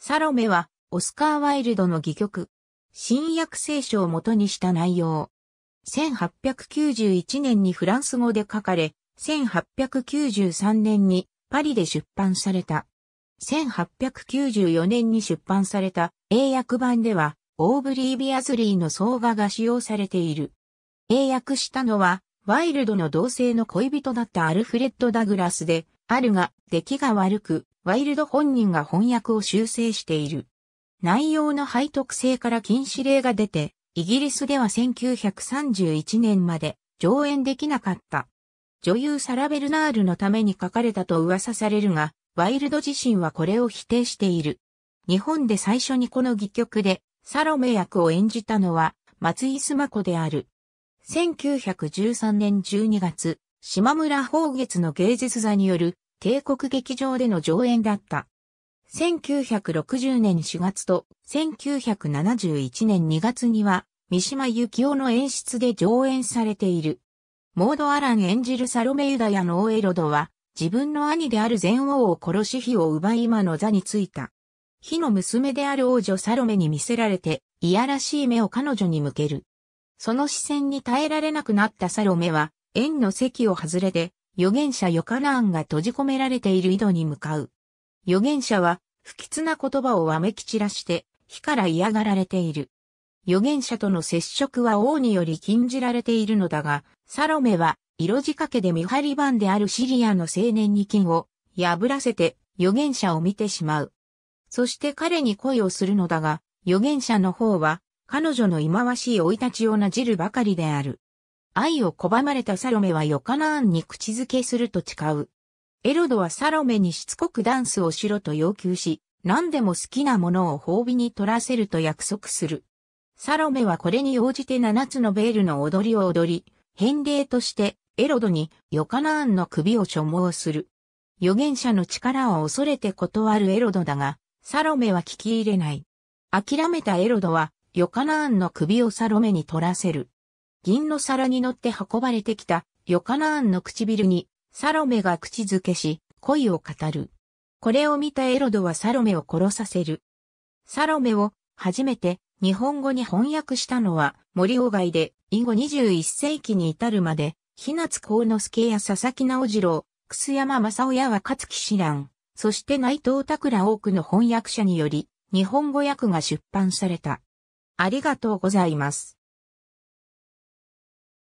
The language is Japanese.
サロメは、オスカー・ワイルドの戯曲、新約聖書を元にした内容。1891年にフランス語で書かれ、1893年にパリで出版された。1894年に出版された英訳版では、オーブリー・ビアズリーの総画が使用されている。英訳したのは、ワイルドの同性の恋人だったアルフレッド・ダグラスで、あるが、出来が悪く、ワイルド本人が翻訳を修正している。内容の背徳性から禁止令が出て、イギリスでは1931年まで上演できなかった。女優サラ・ベルナールのために書かれたと噂されるが、ワイルド自身はこれを否定している。日本で最初にこの戯曲でサロメ役を演じたのは松井須磨子である。1913年12月、島村宝月の芸術座による帝国劇場での上演だった。1960年4月と1971年2月には、三島由紀夫の演出で上演されている。モード・アラン演じるサロメ・ユダヤのオエロドは、自分の兄である禅王を殺し火を奪い今の座についた。火の娘である王女サロメに見せられて、いやらしい目を彼女に向ける。その視線に耐えられなくなったサロメは、縁の席を外れて、預言者ヨカナーンが閉じ込められている井戸に向かう。預言者は不吉な言葉をわめき散らして火から嫌がられている。預言者との接触は王により禁じられているのだが、サロメは色仕掛けで見張り番であるシリアの青年に金を破らせて預言者を見てしまう。そして彼に恋をするのだが、預言者の方は彼女の忌まわしい追い立ちをなじるばかりである。愛を拒まれたサロメはヨカナーンに口づけすると誓う。エロドはサロメにしつこくダンスをしろと要求し、何でも好きなものを褒美に取らせると約束する。サロメはこれに応じて七つのベールの踊りを踊り、返礼としてエロドにヨカナーンの首を所望する。預言者の力を恐れて断るエロドだが、サロメは聞き入れない。諦めたエロドはヨカナーンの首をサロメに取らせる。銀の皿に乗って運ばれてきた、ヨカナーンの唇に、サロメが口づけし、恋を語る。これを見たエロドはサロメを殺させる。サロメを、初めて、日本語に翻訳したのは、森鴎外で、以後21世紀に至るまで、日夏幸之助や佐々木直次郎、楠山正夫や若月志蘭、そして内藤拓ら多くの翻訳者により、日本語訳が出版された。ありがとうございます。